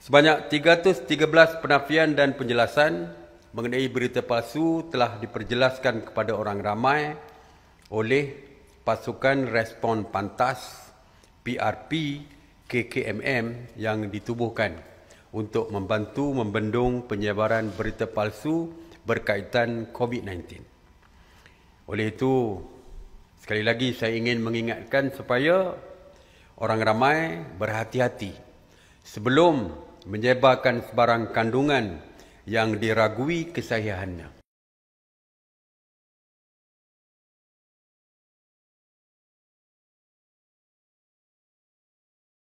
Sebanyak 313 penafian dan penjelasan mengenai berita palsu telah diperjelaskan kepada orang ramai oleh pasukan respon pantas PRP KKMM yang ditubuhkan untuk membantu membendung penyebaran berita palsu berkaitan COVID-19. Oleh itu, sekali lagi saya ingin mengingatkan supaya orang ramai berhati-hati sebelum menyebarkan sebarang kandungan yang diragui kesahihannya.